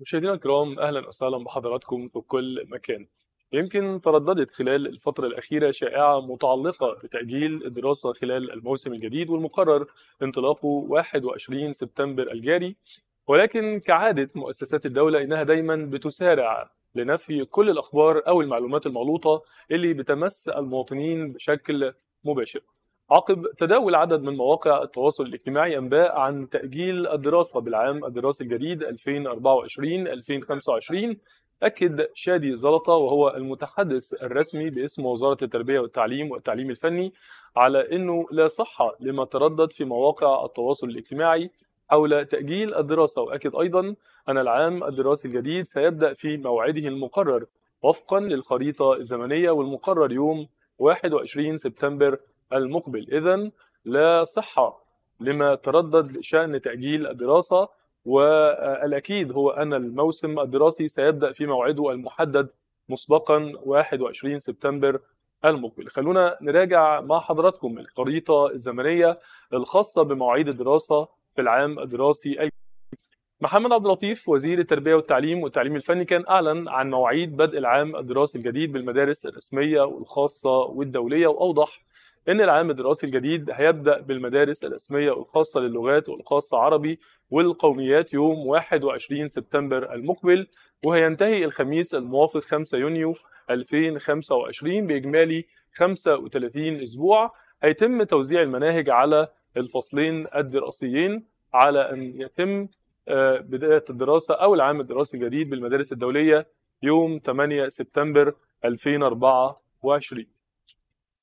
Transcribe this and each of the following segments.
مشاهدينا الكرام اهلا وسهلا بحضراتكم في كل مكان. يمكن ترددت خلال الفترة الأخيرة شائعة متعلقة بتأجيل الدراسة خلال الموسم الجديد والمقرر انطلاقه 21 سبتمبر الجاري ولكن كعادة مؤسسات الدولة إنها دايما بتسارع لنفي كل الأخبار أو المعلومات المغلوطة اللي بتمس المواطنين بشكل مباشر. عقب تداول عدد من مواقع التواصل الاجتماعي انباء عن تاجيل الدراسه بالعام الدراسي الجديد 2024 2025 اكد شادي زلطه وهو المتحدث الرسمي باسم وزاره التربيه والتعليم والتعليم الفني على انه لا صحه لما تردد في مواقع التواصل الاجتماعي حول تاجيل الدراسه واكد ايضا ان العام الدراسي الجديد سيبدا في موعده المقرر وفقا للخريطه الزمنيه والمقرر يوم 21 سبتمبر المقبل إذا لا صحة لما تردد بشأن تأجيل الدراسة والأكيد هو أن الموسم الدراسي سيبدأ في موعده المحدد مسبقا 21 سبتمبر المقبل خلونا نراجع مع حضراتكم الخريطة الزمنية الخاصة بمواعيد الدراسة في العام الدراسي محمد عبد اللطيف وزير التربية والتعليم والتعليم الفني كان أعلن عن مواعيد بدء العام الدراسي الجديد بالمدارس الرسمية والخاصة والدولية وأوضح ان العام الدراسي الجديد هيبدا بالمدارس الاسميه والخاصه للغات والخاصه عربي والقوميات يوم 21 سبتمبر المقبل وهينتهي الخميس الموافق 5 يونيو 2025 باجمالي 35 اسبوع هيتم توزيع المناهج على الفصلين الدراسيين على ان يتم آه، بدايه الدراسه او العام الدراسي الجديد بالمدارس الدوليه يوم 8 سبتمبر 2024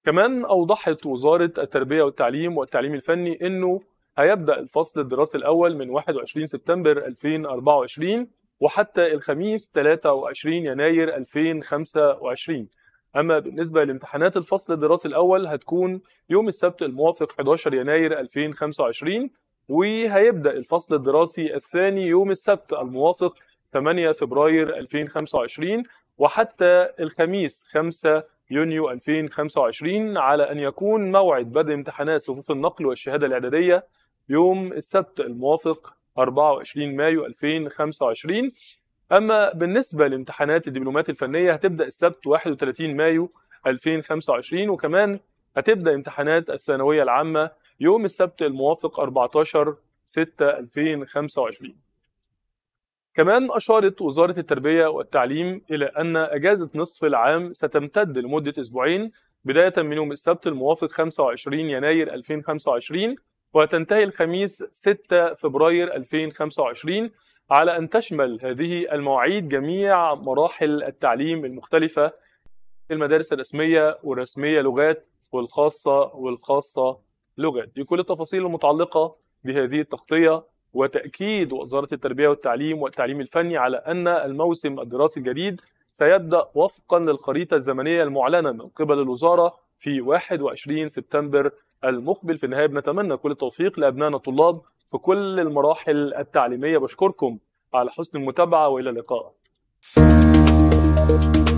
كمان أوضحت وزارة التربية والتعليم والتعليم الفني إنه هيبدأ الفصل الدراسي الأول من 21 سبتمبر 2024 وحتى الخميس 23 يناير 2025 أما بالنسبة لامتحانات الفصل الدراسي الأول هتكون يوم السبت الموافق 11 يناير 2025 وهيبدأ الفصل الدراسي الثاني يوم السبت الموافق 8 فبراير 2025 وحتى الخميس 5 يونيو 2025 على أن يكون موعد بدء امتحانات صفوف النقل والشهادة الإعدادية يوم السبت الموافق 24 مايو 2025 أما بالنسبة لامتحانات الدبلومات الفنية هتبدأ السبت 31 مايو 2025 وكمان هتبدأ امتحانات الثانوية العامة يوم السبت الموافق 14 6 2025 كمان أشارت وزارة التربية والتعليم إلى أن أجازة نصف العام ستمتد لمدة أسبوعين بداية من يوم السبت الموافق 25 يناير 2025 وتنتهي الخميس 6 فبراير 2025 على أن تشمل هذه المواعيد جميع مراحل التعليم المختلفة المدارس الرسمية والرسمية لغات والخاصة والخاصة لغات دي كل التفاصيل المتعلقة بهذه التغطية وتأكيد وزارة التربية والتعليم والتعليم الفني على أن الموسم الدراسي الجديد سيبدأ وفقا للخريطة الزمنية المعلنة من قبل الوزارة في 21 سبتمبر المقبل في النهاية بنتمنى كل التوفيق لأبنائنا الطلاب في كل المراحل التعليمية بشكركم على حسن المتابعة وإلى اللقاء.